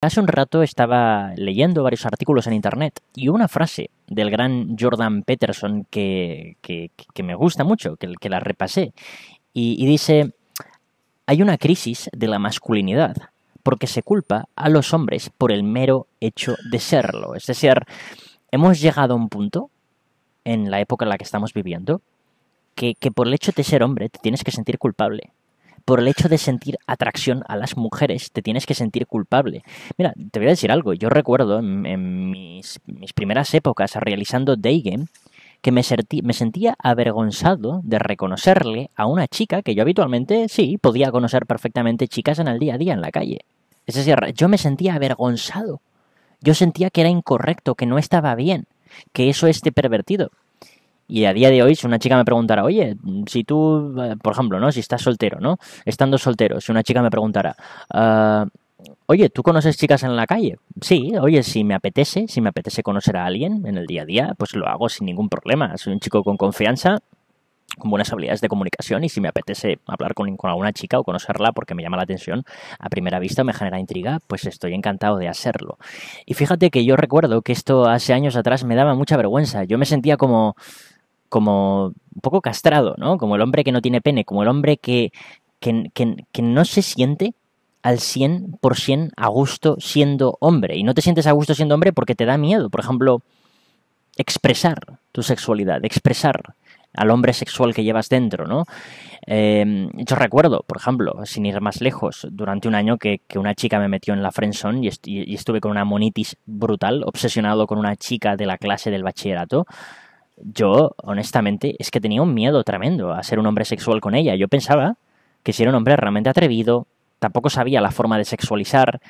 Hace un rato estaba leyendo varios artículos en Internet y una frase del gran Jordan Peterson que, me gusta mucho, que, la repasé, y, dice, hay una crisis de la masculinidad porque se culpa a los hombres por el mero hecho de serlo. Es decir, hemos llegado a un punto en la época en la que estamos viviendo que por el hecho de ser hombre te tienes que sentir culpable por el hecho de sentir atracción a las mujeres, te tienes que sentir culpable. Mira, te voy a decir algo. Yo recuerdo en, mis, primeras épocas realizando Day Game que me, sentía avergonzado de reconocerle a una chica que yo habitualmente sí podía conocer perfectamente chicas en el día a día en la calle. Es decir, yo me sentía avergonzado. Yo sentía que era incorrecto, que no estaba bien, que eso es pervertido. Y a día de hoy, si una chica me preguntara, oye, si tú, por ejemplo, ¿no? Si estás soltero, ¿no? Estando soltero, si una chica me preguntara, ah, Oye, ¿tú conoces chicas en la calle? Sí, oye, si me apetece, si me apetece conocer a alguien en el día a día, pues lo hago sin ningún problema. Soy un chico con confianza, con buenas habilidades de comunicación y si me apetece hablar con, con, alguna chica o conocerla porque me llama la atención a primera vista me genera intriga, pues estoy encantado de hacerlo. Y fíjate que yo recuerdo que esto hace años atrás me daba mucha vergüenza. Yo me sentía como como un poco castrado, ¿no? Como el hombre que no tiene pene, como el hombre que, que, que, no se siente al 100% a gusto siendo hombre. Y no te sientes a gusto siendo hombre porque te da miedo, por ejemplo, expresar tu sexualidad, expresar al hombre sexual que llevas dentro, ¿no? Em, yo recuerdo, por ejemplo, sin ir más lejos, durante un año que, una chica me metió en la frenson y estuve con una monitis brutal, obsesionado con una chica de la clase del bachillerato yo, honestamente, es que tenía un miedo tremendo a ser un hombre sexual con ella. Yo pensaba que si era un hombre realmente atrevido, tampoco sabía la forma de sexualizar,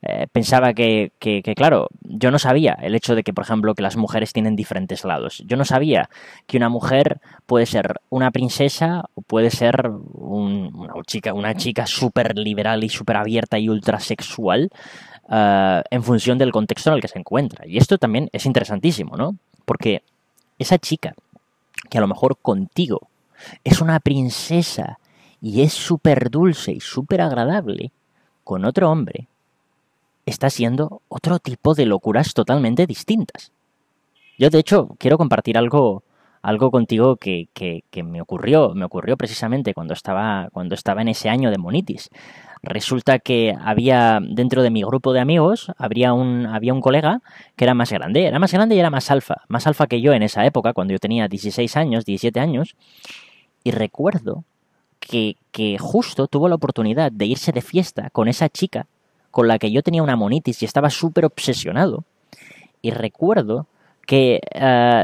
eh, pensaba que, que, claro, yo no sabía el hecho de que, por ejemplo, que las mujeres tienen diferentes lados. Yo no sabía que una mujer puede ser una princesa o puede ser una chica, una chica súper liberal y súper abierta y ultrasexual sexual eh, en función del contexto en el que se encuentra. Y esto también es interesantísimo, ¿no? Porque esa chica que a lo mejor contigo es una princesa y es súper dulce y súper agradable, con otro hombre, está haciendo otro tipo de locuras totalmente distintas. Yo de hecho quiero compartir algo algo contigo que, me ocurrió, me ocurrió precisamente cuando estaba, cuando estaba en ese año de monitis. Resulta que había dentro de mi grupo de amigos, había un, había un colega que era más grande, era más grande y era más alfa, más alfa que yo en esa época, cuando yo tenía 16 años, 17 años, y recuerdo que, que justo tuvo la oportunidad de irse de fiesta con esa chica con la que yo tenía una monitis y estaba súper obsesionado. Y recuerdo que eh,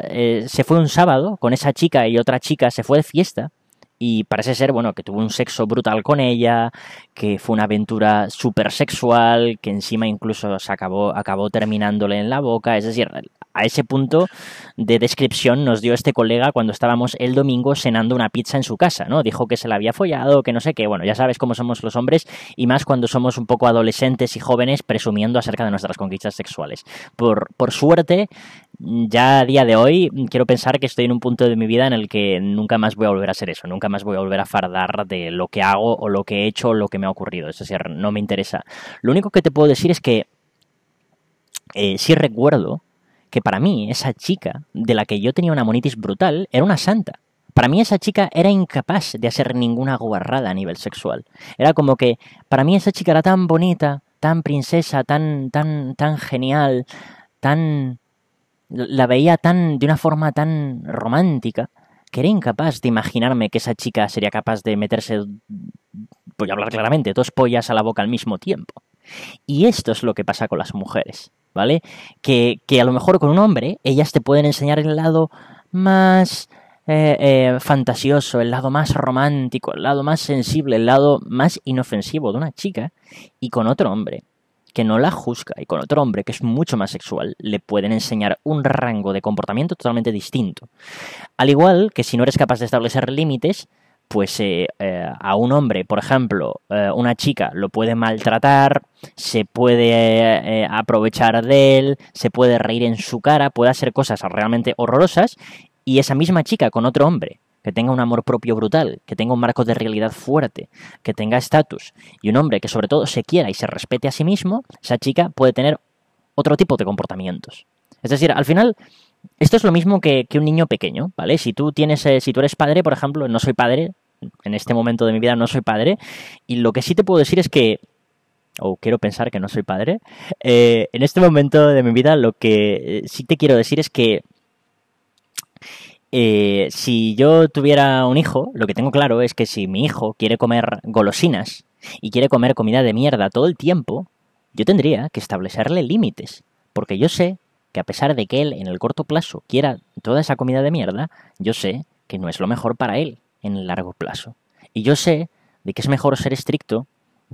eh, se fue un sábado con esa chica y otra chica se fue de fiesta y parece ser, bueno, que tuvo un sexo brutal con ella, que fue una aventura super sexual, que encima incluso se acabó, acabó terminándole en la boca, es decir, a ese punto de descripción nos dio este colega cuando estábamos el domingo cenando una pizza en su casa, ¿no? Dijo que se la había follado, que no sé qué. Bueno, ya sabes cómo somos los hombres y más cuando somos un poco adolescentes y jóvenes presumiendo acerca de nuestras conquistas sexuales. Por, suerte, ya a día de hoy quiero pensar que estoy en un punto de mi vida en el que nunca más voy a volver a hacer eso, nunca más voy a volver a fardar de lo que hago o lo que he hecho o lo que me ha ocurrido. Es decir, no me interesa. Lo único que te puedo decir es que eh, sí recuerdo que para mí esa chica, de la que yo tenía una monitis brutal, era una santa. Para mí esa chica era incapaz de hacer ninguna guarrada a nivel sexual. Era como que para mí esa chica era tan bonita, tan princesa, tan tan tan genial, tan la veía tan de una forma tan romántica que era incapaz de imaginarme que esa chica sería capaz de meterse voy a hablar claramente, dos pollas a la boca al mismo tiempo. Y esto es lo que pasa con las mujeres. ¿vale? Que, a lo mejor con un hombre ellas te pueden enseñar el lado más eh, eh, fantasioso, el lado más romántico, el lado más sensible, el lado más inofensivo de una chica y con otro hombre que no la juzga y con otro hombre que es mucho más sexual le pueden enseñar un rango de comportamiento totalmente distinto. Al igual que si no eres capaz de establecer límites, pues eh, eh, a un hombre, por ejemplo, eh, una chica lo puede maltratar, se puede aprovechar de él, se puede reír en su cara, puede hacer cosas realmente horrorosas, y esa misma chica con otro hombre, que tenga un amor propio brutal, que tenga un marco de realidad fuerte, que tenga estatus, y un hombre que sobre todo se quiera y se respete a sí mismo, esa chica puede tener otro tipo de comportamientos. Es decir, al final esto es lo mismo que, que un niño pequeño, ¿vale? Si tú tienes, eh, si tú eres padre, por ejemplo, no soy padre, en este momento de mi vida no soy padre, y lo que sí te puedo decir es que o quiero pensar que no soy padre, eh, en este momento de mi vida lo que eh, sí te quiero decir es que si yo tuviera un hijo, lo que tengo claro es que si mi hijo quiere comer golosinas y quiere comer comida de mierda todo el tiempo, yo tendría que establecerle límites, porque yo sé que a pesar de que él en el corto plazo quiera toda esa comida de mierda, yo sé que no es lo mejor para él en el largo plazo. Y yo sé de que es mejor ser estricto,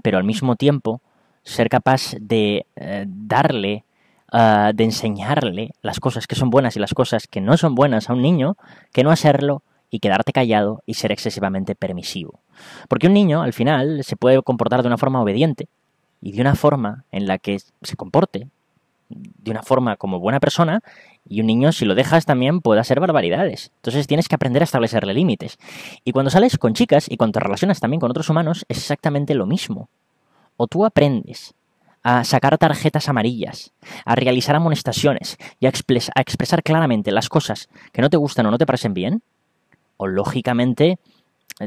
pero al mismo tiempo ser capaz de eh, darle, ah, de enseñarle las cosas que son buenas y las cosas que no son buenas a un niño, que no hacerlo y quedarte callado y ser excesivamente permisivo. Porque un niño al final se puede comportar de una forma obediente y de una forma en la que se comporte de una forma como buena persona y un niño si lo dejas también puede hacer barbaridades. Entonces tienes que aprender a establecerle límites. Y cuando sales con chicas y cuando te relacionas también con otros humanos es exactamente lo mismo. O tú aprendes a sacar tarjetas amarillas, a realizar amonestaciones y a, a expresar claramente las cosas que no te gustan o no te parecen bien, o lógicamente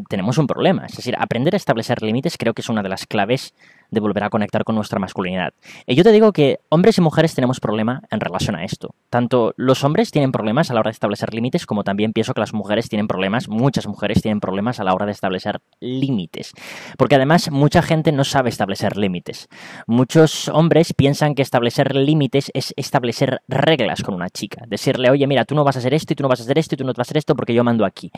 tenemos un problema. Es decir, aprender a establecer límites creo que es una de las claves de volver a conectar con nuestra masculinidad. Y yo te digo que hombres y mujeres tenemos problema en relación a esto. Tanto los hombres tienen problemas a la hora de establecer límites, como también pienso que las mujeres tienen problemas, muchas mujeres tienen problemas a la hora de establecer límites. Porque además mucha gente no sabe establecer límites. Muchos hombres piensan que establecer límites es establecer reglas con una chica. Decirle, oye, mira, tú no vas a hacer esto y tú no vas a hacer esto y tú no vas a hacer esto porque yo mando aquí.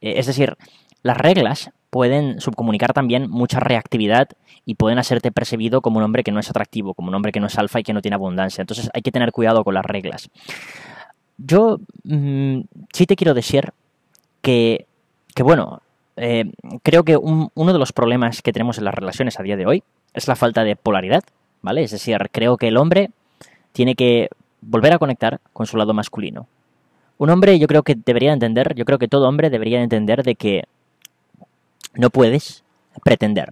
Eh, es decir, las reglas pueden subcomunicar también mucha reactividad y pueden hacerte percibido como un hombre que no es atractivo, como un hombre que no es alfa y que no tiene abundancia. Entonces hay que tener cuidado con las reglas. Yo mm, sí te quiero decir que, bueno, eh, creo que uno de los problemas que tenemos en las relaciones a día de hoy es la falta de polaridad, ¿vale? Es decir, creo que el hombre tiene que volver a conectar con su lado masculino. Un hombre yo creo que debería entender, yo creo que todo hombre debería entender de que no puedes pretender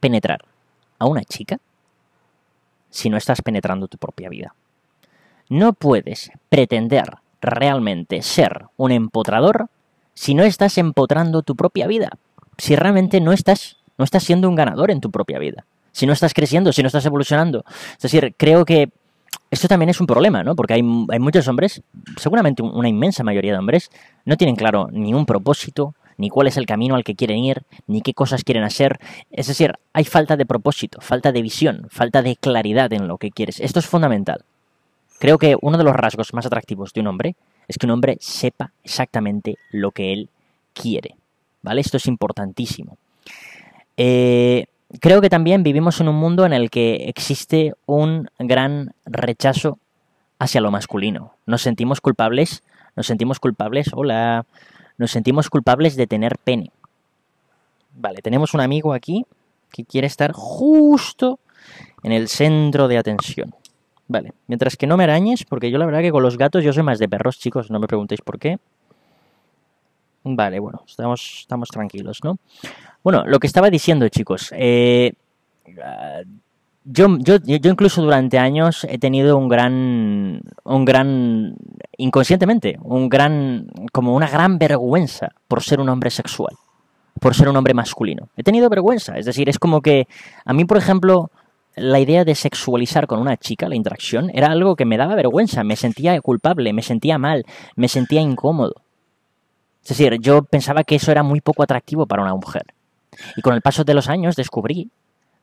penetrar a una chica si no estás penetrando tu propia vida. No puedes pretender realmente ser un empotrador si no estás empotrando tu propia vida, si realmente no estás, no estás siendo un ganador en tu propia vida, si no estás creciendo, si no estás evolucionando. Es decir, creo que esto también es un problema, ¿no? Porque hay, hay muchos hombres, seguramente una inmensa mayoría de hombres, no tienen claro ni un propósito, ni cuál es el camino al que quieren ir, ni qué cosas quieren hacer. Es decir, hay falta de propósito, falta de visión, falta de claridad en lo que quieres. Esto es fundamental. Creo que uno de los rasgos más atractivos de un hombre es que un hombre sepa exactamente lo que él quiere. ¿Vale? Esto es importantísimo. Eh, creo que también vivimos en un mundo en el que existe un gran rechazo hacia lo masculino. Nos sentimos culpables, nos sentimos culpables, hola, nos sentimos culpables de tener pene. Vale, tenemos un amigo aquí que quiere estar justo en el centro de atención. Vale, mientras que no me arañes, porque yo la verdad que con los gatos yo soy más de perros, chicos, no me preguntéis por qué. Vale, bueno, estamos, estamos tranquilos, ¿no? Bueno, lo que estaba diciendo, chicos, eh, yo, incluso durante años he tenido un gran, un gran, inconscientemente, un gran, como una gran vergüenza por ser un hombre sexual, por ser un hombre masculino. He tenido vergüenza, es decir, es como que a mí, por ejemplo, la idea de sexualizar con una chica, la interacción, era algo que me daba vergüenza, me sentía culpable, me sentía mal, me sentía incómodo. Es decir, yo pensaba que eso era muy poco atractivo para una mujer. Y con el paso de los años descubrí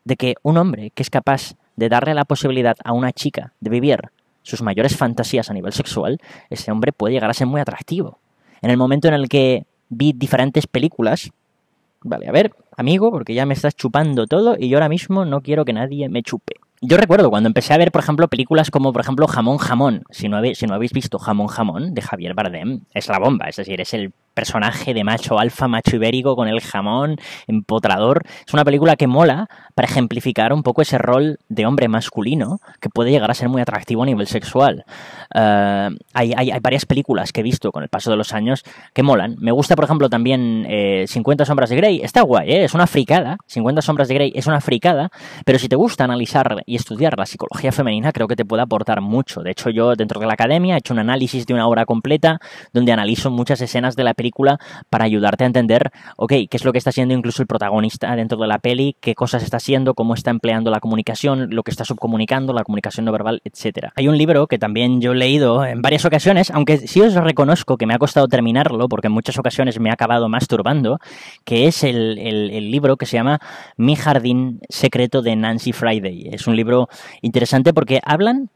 de que un hombre que es capaz de darle la posibilidad a una chica de vivir sus mayores fantasías a nivel sexual, ese hombre puede llegar a ser muy atractivo. En el momento en el que vi diferentes películas, vale, a ver, amigo, porque ya me estás chupando todo y yo ahora mismo no quiero que nadie me chupe. Yo recuerdo cuando empecé a ver, por ejemplo, películas como, por ejemplo, Jamón Jamón. Si no, habéis, si no habéis visto Jamón Jamón de Javier Bardem, es la bomba. Es decir, es el personaje de macho alfa, macho ibérico, con el jamón, empotrador. Es una película que mola para ejemplificar un poco ese rol de hombre masculino que puede llegar a ser muy atractivo a nivel sexual. Eh, hay, varias películas que he visto con el paso de los años que molan. Me gusta, por ejemplo, también 50 eh, sombras de Grey. Está guay, ¿eh? es una fricada. 50 sombras de Grey es una fricada, pero si te gusta analizar y estudiar la psicología femenina, creo que te puede aportar mucho. De hecho, yo dentro de la academia he hecho un análisis de una obra completa donde analizo muchas escenas de la película para ayudarte a entender, ok, qué es lo que está haciendo incluso el protagonista dentro de la peli, qué cosas está haciendo, cómo está empleando la comunicación, lo que está subcomunicando, la comunicación no verbal, etc. Hay un libro que también yo he leído en varias ocasiones, aunque sí os reconozco que me ha costado terminarlo, porque en muchas ocasiones me ha acabado masturbando, que es el libro que se llama Mi jardín secreto de Nancy Friday. Es un libro interesante porque hablan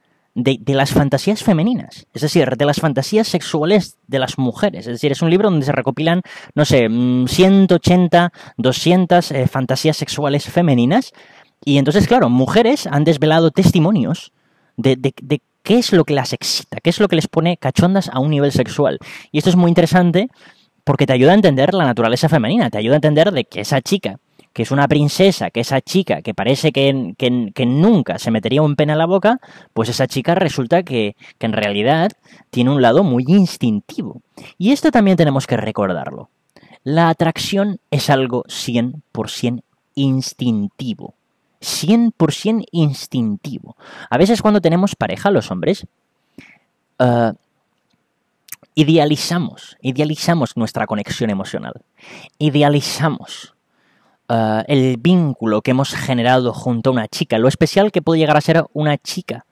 de, las fantasías femeninas, es decir, de las fantasías sexuales de las mujeres. Es decir, es un libro donde se recopilan, no sé, 180, mm, 200 eh, fantasías sexuales femeninas. Y entonces, claro, mujeres han desvelado testimonios de, de qué es lo que las excita, qué es lo que les pone cachondas a un nivel sexual. Y esto es muy interesante porque te ayuda a entender la naturaleza femenina, te ayuda a entender de que esa chica que es una princesa, que esa chica que parece que, nunca se metería un pene en la boca, pues esa chica resulta que, en realidad tiene un lado muy instintivo. Y esto también tenemos que recordarlo. La atracción es algo 100% instintivo. 100% instintivo. A veces cuando tenemos pareja, los hombres, eh, idealizamos, idealizamos nuestra conexión emocional. Idealizamos eh, el vínculo que hemos generado junto a una chica, lo especial que puede llegar a ser una chica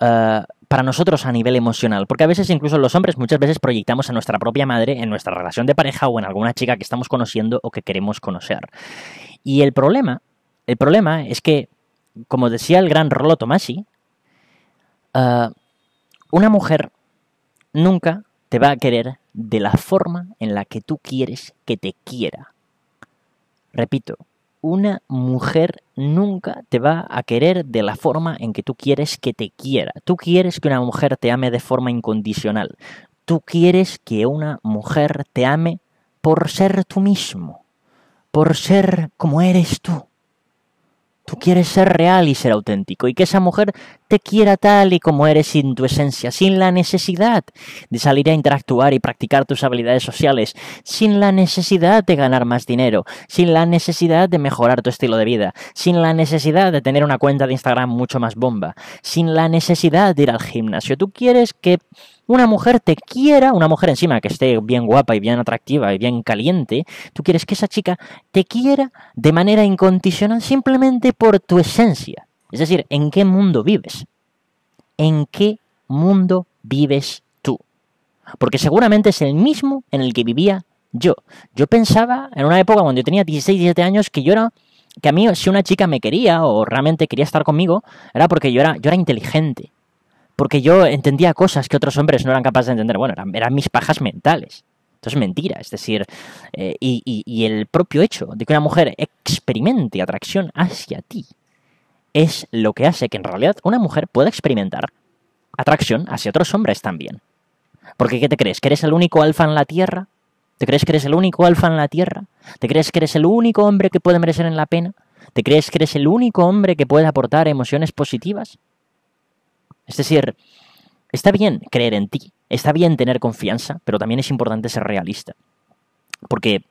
eh, para nosotros a nivel emocional, porque a veces incluso los hombres muchas veces proyectamos a nuestra propia madre en nuestra relación de pareja o en alguna chica que estamos conociendo o que queremos conocer. Y el problema, el problema es que, como decía el gran Rolo Tomasi, eh, una mujer nunca te va a querer de la forma en la que tú quieres que te quiera. Repito, una mujer nunca te va a querer de la forma en que tú quieres que te quiera. Tú quieres que una mujer te ame de forma incondicional. Tú quieres que una mujer te ame por ser tú mismo, por ser como eres tú. Tú quieres ser real y ser auténtico y que esa mujer te quiera tal y como eres sin tu esencia, sin la necesidad de salir a interactuar y practicar tus habilidades sociales, sin la necesidad de ganar más dinero, sin la necesidad de mejorar tu estilo de vida, sin la necesidad de tener una cuenta de Instagram mucho más bomba, sin la necesidad de ir al gimnasio. Tú quieres que una mujer te quiera, una mujer encima que esté bien guapa y bien atractiva y bien caliente, tú quieres que esa chica te quiera de manera incondicional simplemente por tu esencia. Es decir, ¿en qué mundo vives? ¿En qué mundo vives tú? Porque seguramente es el mismo en el que vivía yo. Yo pensaba en una época cuando yo tenía 16, 17 años que yo era que a mí si una chica me quería o realmente quería estar conmigo era porque yo era yo era inteligente, porque yo entendía cosas que otros hombres no eran capaces de entender. Bueno, eran, mis pajas mentales. es mentira, es decir, eh, y, el propio hecho de que una mujer experimente atracción hacia ti es lo que hace que en realidad una mujer pueda experimentar atracción hacia otros hombres también. Porque ¿qué te crees? ¿Que eres el único alfa en la Tierra? ¿Te crees que eres el único alfa en la Tierra? ¿Te crees que eres el único hombre que puede merecer en la pena? ¿Te crees que eres el único hombre que puede aportar emociones positivas? Es decir, está bien creer en ti, está bien tener confianza, pero también es importante ser realista. Porque,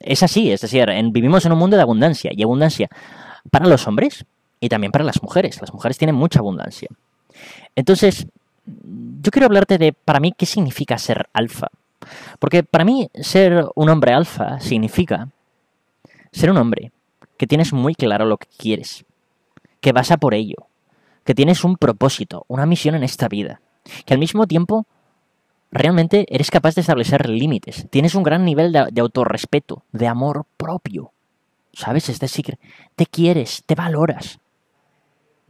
es así, es decir, vivimos en un mundo de abundancia y abundancia para los hombres y también para las mujeres. Las mujeres tienen mucha abundancia. Entonces, yo quiero hablarte de, para mí, qué significa ser alfa. Porque para mí ser un hombre alfa significa ser un hombre que tienes muy claro lo que quieres, que vas a por ello, que tienes un propósito, una misión en esta vida, que al mismo tiempo realmente eres capaz de establecer límites, tienes un gran nivel de, autorrespeto, de amor propio, ¿sabes? Es decir, te quieres, te valoras,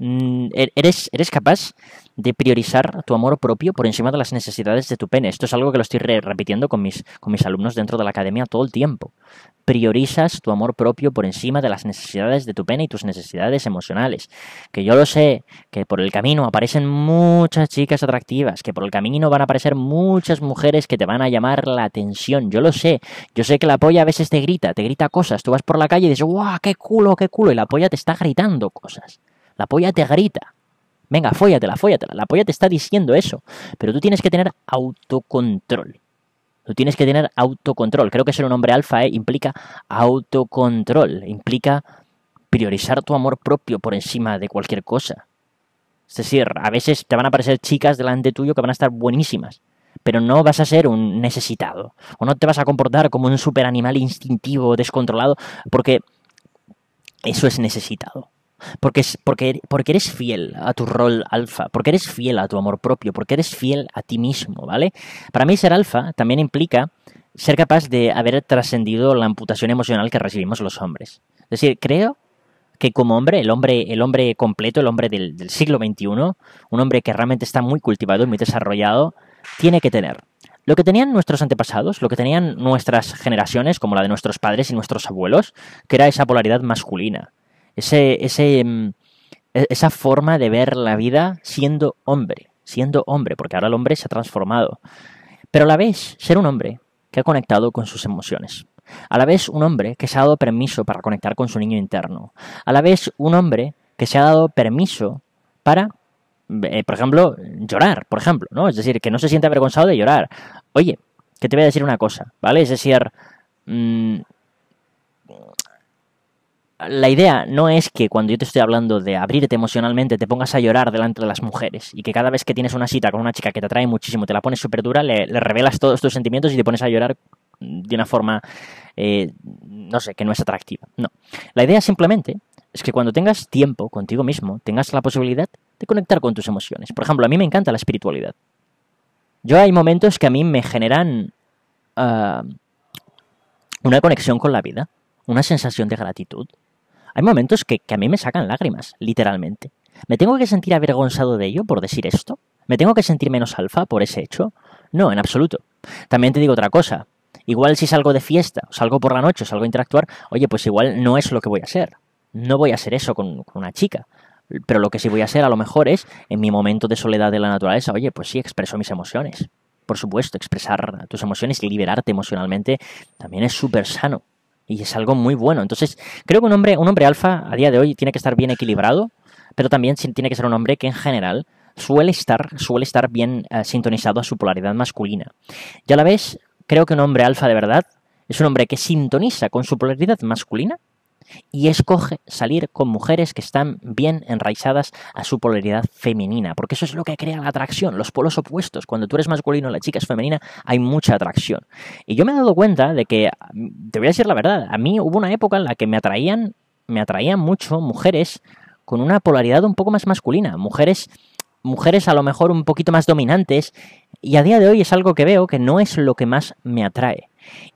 Mm, er-, eres, capaz de priorizar tu amor propio por encima de las necesidades de tu pene. Esto es algo que lo estoy repitiendo con mis, con mis alumnos dentro de la academia todo el tiempo. Priorizas tu amor propio por encima de las necesidades de tu pene y tus necesidades emocionales. Que yo lo sé, que por el camino aparecen muchas chicas atractivas, que por el camino van a aparecer muchas mujeres que te van a llamar la atención. Yo lo sé, yo sé que la polla a veces te grita, te grita cosas. Tú vas por la calle y dices, ¡guau, qué culo, qué culo! Y la polla te está gritando cosas. La polla te grita. Venga, fóllatela, fóllatela. La polla te está diciendo eso. Pero tú tienes que tener autocontrol. Tú tienes que tener autocontrol. Creo que ser un hombre alfa eh, implica autocontrol. Implica priorizar tu amor propio por encima de cualquier cosa. Es decir, a veces te van a aparecer chicas delante tuyo que van a estar buenísimas. Pero no vas a ser un necesitado. O no te vas a comportar como un superanimal instintivo, descontrolado. Porque eso es necesitado. Porque, eres fiel a tu rol alfa, porque eres fiel a tu amor propio, porque eres fiel a ti mismo, ¿vale? Para mí ser alfa también implica ser capaz de haber trascendido la amputación emocional que recibimos los hombres. Es decir, creo que como hombre, el hombre, el hombre completo, el hombre del, del siglo XXI, un hombre que realmente está muy cultivado y muy desarrollado, tiene que tener lo que tenían nuestros antepasados, lo que tenían nuestras generaciones, como la de nuestros padres y nuestros abuelos, que era esa polaridad masculina ese, mm, e, esa forma de ver la vida siendo hombre, siendo hombre, porque ahora el hombre se ha transformado. Pero a la vez, ser un hombre que ha conectado con sus emociones. A la vez, un hombre que se ha dado permiso para conectar con su niño interno. A la vez, un hombre que se ha dado permiso para, eh, por ejemplo, llorar, por ejemplo, ¿no? Es decir, que no se siente avergonzado de llorar. Oye, que te voy a decir una cosa, ¿vale? Es decir, mm, la idea no es que cuando yo te estoy hablando de abrirte emocionalmente te pongas a llorar delante de las mujeres y que cada vez que tienes una cita con una chica que te atrae muchísimo, te la pones súper dura, le, revelas todos tus sentimientos y te pones a llorar de una forma, eh, no sé, que no es atractiva. No. La idea simplemente es que cuando tengas tiempo contigo mismo, tengas la posibilidad de conectar con tus emociones. Por ejemplo, a mí me encanta la espiritualidad. Yo hay momentos que a mí me generan ah, una conexión con la vida, una sensación de gratitud hay momentos que, a mí me sacan lágrimas, literalmente. ¿Me tengo que sentir avergonzado de ello por decir esto? ¿Me tengo que sentir menos alfa por ese hecho? No, en absoluto. También te digo otra cosa. Igual si salgo de fiesta, salgo por la noche, salgo a interactuar, oye, pues igual no es lo que voy a hacer. No voy a hacer eso con, con una chica. Pero lo que sí voy a hacer a lo mejor es, en mi momento de soledad de la naturaleza, oye, pues sí, expreso mis emociones. Por supuesto, expresar tus emociones y liberarte emocionalmente también es súper sano. Y es algo muy bueno. Entonces, creo que un hombre, un hombre alfa a día de hoy tiene que estar bien equilibrado, pero también tiene que ser un hombre que en general suele estar, bien eh, sintonizado a su polaridad masculina. ya la vez, creo que un hombre alfa de verdad es un hombre que sintoniza con su polaridad masculina y escoge salir con mujeres que están bien enraizadas a su polaridad femenina, porque eso es lo que crea la atracción, los polos opuestos. Cuando tú eres masculino y la chica es femenina, hay mucha atracción. Y yo me he dado cuenta de que, mm, te voy a decir la verdad, a mí hubo una época en la que me atraían, me atraían mucho mujeres con una polaridad un poco más masculina, mujeres mujeres a lo mejor un poquito más dominantes y a día de hoy es algo que veo que no es lo que más me atrae.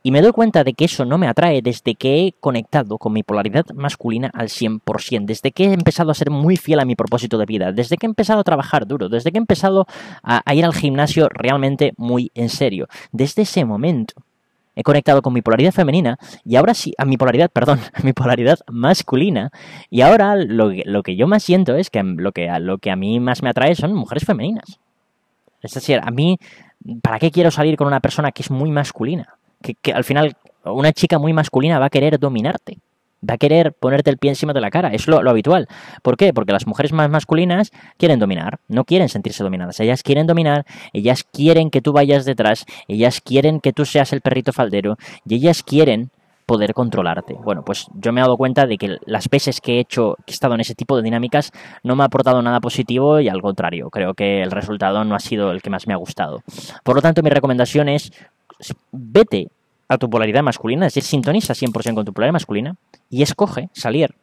Y me doy cuenta de que eso no me atrae desde que he conectado con mi polaridad masculina al 100%, desde que he empezado a ser muy fiel a mi propósito de vida, desde que he empezado a trabajar duro, desde que he empezado a, ir al gimnasio realmente muy en serio. Desde ese momento he conectado con mi polaridad femenina y ahora sí, a mi polaridad, perdón, a mi polaridad masculina. Y ahora lo, que yo más siento es que lo, que lo que a mí más me atrae son mujeres femeninas. Es decir, a mí, ¿para qué quiero salir con una persona que es muy masculina? que, al final una chica muy masculina va a querer dominarte va a querer ponerte el pie encima de la cara. Es lo, habitual. ¿Por qué? Porque las mujeres más masculinas quieren dominar, no quieren sentirse dominadas. Ellas quieren dominar, ellas quieren que tú vayas detrás, ellas quieren que tú seas el perrito faldero y ellas quieren poder controlarte. Bueno, pues yo me he dado cuenta de que las veces que he hecho, que he estado en ese tipo de dinámicas, no me ha aportado nada positivo y al contrario, creo que el resultado no ha sido el que más me ha gustado. Por lo tanto, mi recomendación es vete a tu polaridad masculina, es decir, sintoniza 100% con tu polaridad masculina y escoge salir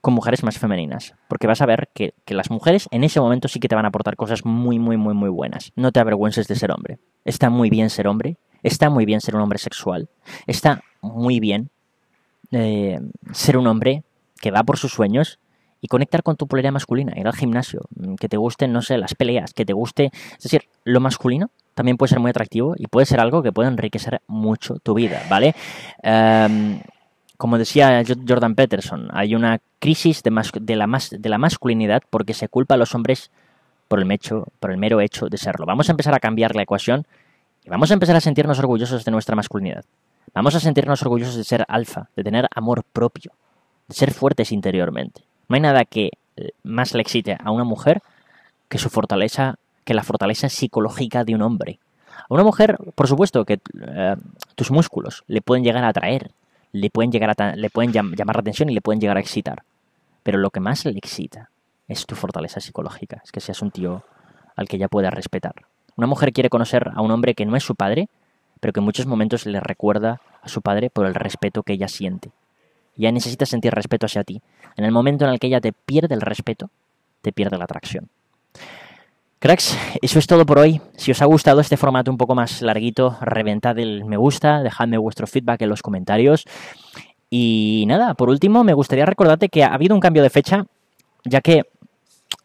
con mujeres más femeninas, porque vas a ver que, las mujeres en ese momento sí que te van a aportar cosas muy, muy, muy, muy buenas. No te avergüences de ser hombre. Está muy bien ser hombre, está muy bien ser un hombre sexual, está muy bien eh, ser un hombre que va por sus sueños y conectar con tu polaridad masculina, ir al gimnasio, mm, que te gusten, no sé, las peleas, que te guste, es decir, lo masculino también puede ser muy atractivo y puede ser algo que puede enriquecer mucho tu vida, ¿vale? Em, como decía Jordan Peterson, hay una crisis de, la masculinidad porque se culpa a los hombres por el, mecho, por el mero hecho de serlo. Vamos a empezar a cambiar la ecuación y vamos a empezar a sentirnos orgullosos de nuestra masculinidad. Vamos a sentirnos orgullosos de ser alfa, de tener amor propio, de ser fuertes interiormente. No hay nada que eh, más le excite a una mujer que su fortaleza que la fortaleza psicológica de un hombre. A una mujer, por supuesto, que eh, tus músculos le pueden llegar a atraer, le pueden, llegar a le pueden llamar la atención y le pueden llegar a excitar. Pero lo que más le excita es tu fortaleza psicológica, es que seas un tío al que ella pueda respetar. Una mujer quiere conocer a un hombre que no es su padre, pero que en muchos momentos le recuerda a su padre por el respeto que ella siente. Ya necesita sentir respeto hacia ti. En el momento en el que ella te pierde el respeto, te pierde la atracción. Cracks, eso es todo por hoy. Si os ha gustado este formato un poco más larguito, reventad el me gusta, dejadme vuestro feedback en los comentarios. Y nada, por último, me gustaría recordarte que ha habido un cambio de fecha, ya que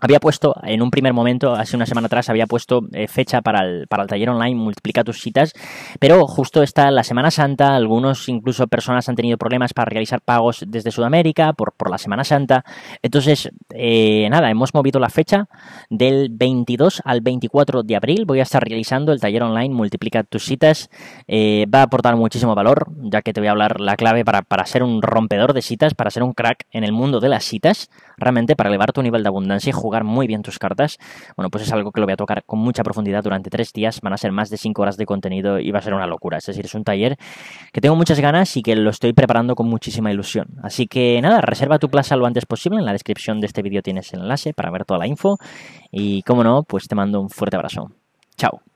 había puesto, en un primer momento, hace una semana atrás, había puesto eh, fecha para el, taller online, multiplica tus citas, pero justo está la Semana Santa, algunos incluso personas han tenido problemas para realizar pagos desde Sudamérica por, por la Semana Santa. Entonces, eh, nada, hemos movido la fecha del 22 al 24 de abril. Voy a estar realizando el taller online, multiplica tus citas. Eh, va a aportar muchísimo valor, ya que te voy a hablar la clave para, para ser un rompedor de citas, para ser un crack en el mundo de las citas, realmente para elevar tu nivel de abundancia y jugar muy bien tus cartas. Bueno, pues es algo que lo voy a tocar con mucha profundidad durante tres días. Van a ser más de cinco horas de contenido y va a ser una locura. Es decir, es un taller que tengo muchas ganas y que lo estoy preparando con muchísima ilusión. Así que nada, reserva tu plaza lo antes posible. En la descripción de este vídeo tienes el enlace para ver toda la info. Y como no, pues te mando un fuerte abrazo. Chao.